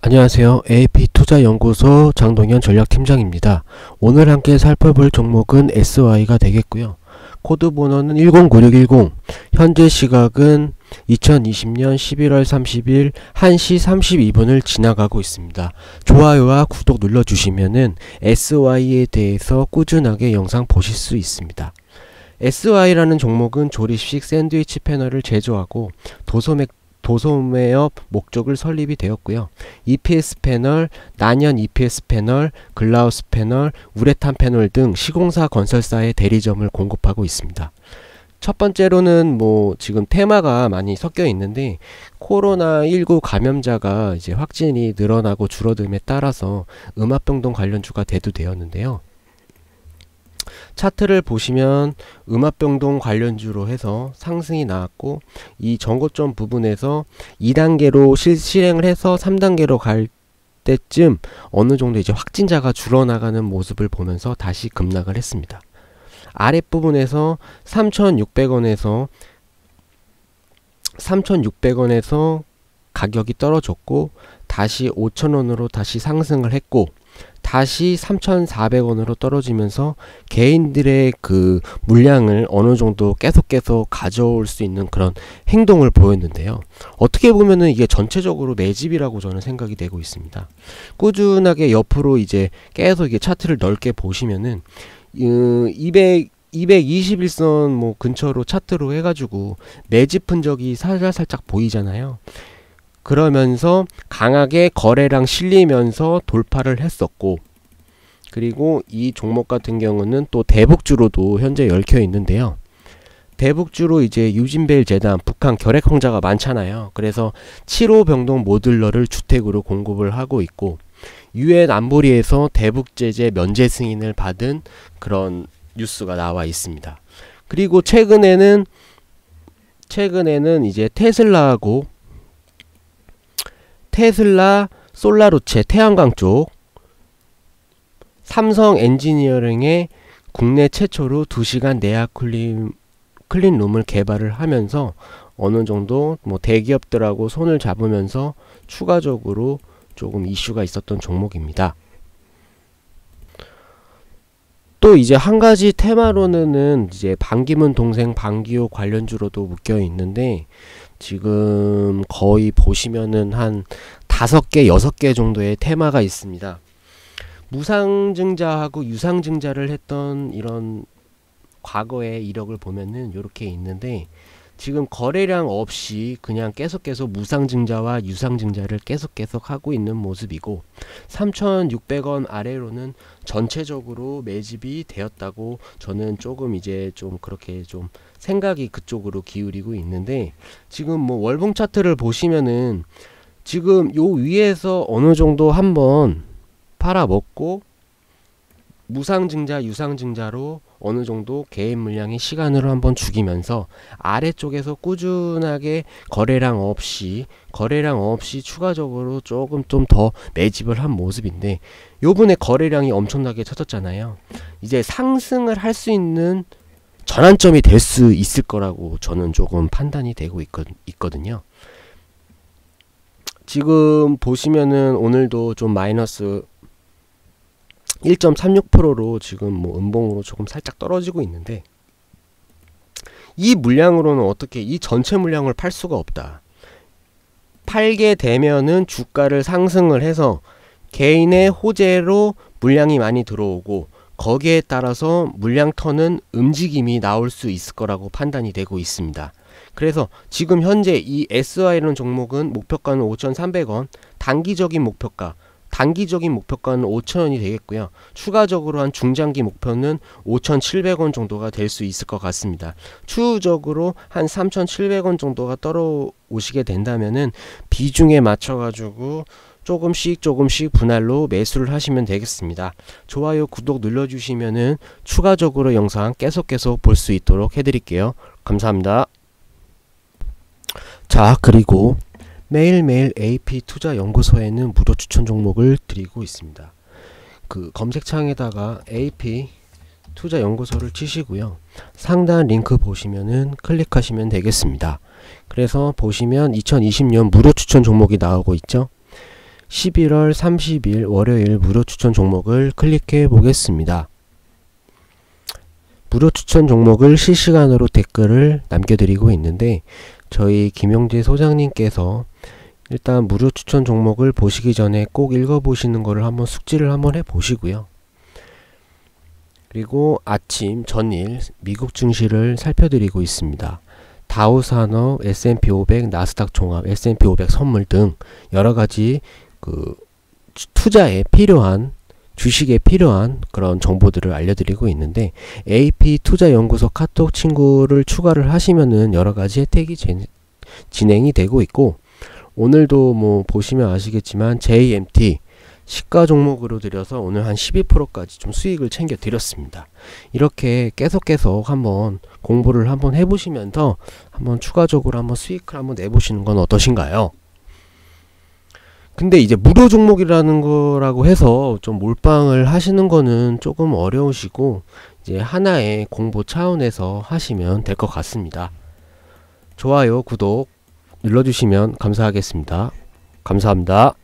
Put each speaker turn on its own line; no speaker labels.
안녕하세요. AP투자연구소 장동현 전략팀장입니다. 오늘 함께 살펴볼 종목은 SY가 되겠고요. 코드 번호는 109610, 현재 시각은 2020년 11월 30일 1시 32분을 지나가고 있습니다. 좋아요와 구독 눌러주시면은 SY에 대해서 꾸준하게 영상 보실 수 있습니다. SY라는 종목은 조립식 샌드위치 패널을 제조하고 도소맥 도소매업 목적을 설립이 되었고요. EPS 패널, 난연 EPS 패널, 글라우스 패널, 우레탄 패널 등 시공사 건설사의 대리점을 공급하고 있습니다. 첫 번째로는 뭐 지금 테마가 많이 섞여 있는데 코로나19 감염자가 이제 확진이 늘어나고 줄어듦에 따라서 음압병동 관련주가 대두되었는데요. 차트를 보시면 음압병동 관련주로 해서 상승이 나왔고 이 전고점 부분에서 2단계로 실, 실행을 해서 3단계로 갈 때쯤 어느 정도 이제 확진자가 줄어나가는 모습을 보면서 다시 급락을 했습니다. 아랫부분에서 3,600원에서 3,600원에서 가격이 떨어졌고 다시 5,000원으로 다시 상승을 했고 다시 3,400원으로 떨어지면서 개인들의 그 물량을 어느 정도 계속 해서 가져올 수 있는 그런 행동을 보였는데요. 어떻게 보면은 이게 전체적으로 매집이라고 저는 생각이 되고 있습니다. 꾸준하게 옆으로 이제 계속 이게 차트를 넓게 보시면은 200 221선 뭐 근처로 차트로 해가지고 매집흔 적이 살짝 살짝 보이잖아요. 그러면서 강하게 거래량 실리면서 돌파를 했었고 그리고 이 종목 같은 경우는 또 대북주로도 현재 열켜 있는데요. 대북주로 이제 유진벨 재단 북한 결핵황자가 많잖아요. 그래서 7호 병동 모듈러를 주택으로 공급을 하고 있고 유엔 안보리에서 대북 제재 면제 승인을 받은 그런 뉴스가 나와 있습니다. 그리고 최근에는 최근에는 이제 테슬라하고 테슬라 솔라루체 태양광 쪽 삼성 엔지니어링의 국내 최초로 2시간 내야 클린, 클린룸을 개발을 하면서 어느 정도 뭐 대기업들하고 손을 잡으면서 추가적으로 조금 이슈가 있었던 종목입니다. 또 이제 한 가지 테마로는 이제 반기문 동생 반기호 관련주로도 묶여 있는데 지금 거의 보시면은 한 다섯 개 여섯 개 정도의 테마가 있습니다. 무상증자하고 유상증자를 했던 이런 과거의 이력을 보면은 이렇게 있는데 지금 거래량 없이 그냥 계속 계속 무상증자와 유상증자를 계속 계속 하고 있는 모습이고 3,600원 아래로는 전체적으로 매집이 되었다고 저는 조금 이제 좀 그렇게 좀 생각이 그쪽으로 기울이고 있는데 지금 뭐 월봉 차트를 보시면은 지금 요 위에서 어느 정도 한번 팔아먹고 무상증자 유상증자로 어느 정도 개인 물량의 시간으로 한번 죽이면서 아래쪽에서 꾸준하게 거래량 없이 거래량 없이 추가적으로 조금 좀 더 매집을 한 모습인데 요번에 거래량이 엄청나게 터졌잖아요. 이제 상승을 할 수 있는 전환점이 될 수 있을 거라고 저는 조금 판단이 되고 있거, 있거든요. 지금 보시면은 오늘도 좀 마이너스 1.36%로 지금 뭐 음봉으로 조금 살짝 떨어지고 있는데 이 물량으로는 어떻게 이 전체 물량을 팔 수가 없다. 팔게 되면은 주가를 상승을 해서 개인의 호재로 물량이 많이 들어오고 거기에 따라서 물량터는 움직임이 나올 수 있을 거라고 판단이 되고 있습니다. 그래서 지금 현재 이 s y 라는 종목은 목표가는 5,300원, 단기적인 목표가 단기적인 목표가는 5천원이 되겠고요. 추가적으로 한 중장기 목표는 5,700원 정도가 될 수 있을 것 같습니다. 추후적으로 한 3,700원 정도가 떨어오시게 된다면은 비중에 맞춰 가지고 조금씩 조금씩 분할로 매수를 하시면 되겠습니다. 좋아요, 구독 눌러주시면은 추가적으로 영상 계속 계속 볼 수 있도록 해드릴게요. 감사합니다. 자, 그리고 매일매일 AP투자연구소에는 무료 추천 종목을 드리고 있습니다. 그 검색창에다가 AP 투자연구소를 치시고요. 상단 링크 보시면은 클릭하시면 되겠습니다. 그래서 보시면 2020년 무료 추천 종목이 나오고 있죠. 11월 30일 월요일 무료 추천 종목을 클릭해 보겠습니다. 무료 추천 종목을 실시간으로 댓글을 남겨드리고 있는데 저희 김용재 소장님께서 일단 무료 추천 종목을 보시기 전에 꼭 읽어보시는 거를 한번 숙지를 한번 해보시고요. 그리고 아침 전일 미국 증시를 살펴드리고 있습니다. 다우 산업, S&P 500, 나스닥 종합, S&P 500 선물 등 여러 가지 그 투자에 필요한 주식에 필요한 그런 정보들을 알려드리고 있는데 AP 투자연구소 카톡 친구를 추가를 하시면은 여러 가지 혜택이 진, 진행이 되고 있고 오늘도 뭐 보시면 아시겠지만 JMT 시가 종목으로 들여서 오늘 한 12%까지 좀 수익을 챙겨 드렸습니다. 이렇게 계속 계속 한번 공부를 한번 해보시면서 한번 추가적으로 한번 수익을 한번 내보시는 건 어떠신가요? 근데 이제 무료 종목이라는 거라고 해서 좀 몰빵을 하시는 거는 조금 어려우시고 이제 하나의 공부 차원에서 하시면 될 것 같습니다. 좋아요, 구독 눌러주시면 감사하겠습니다. 감사합니다.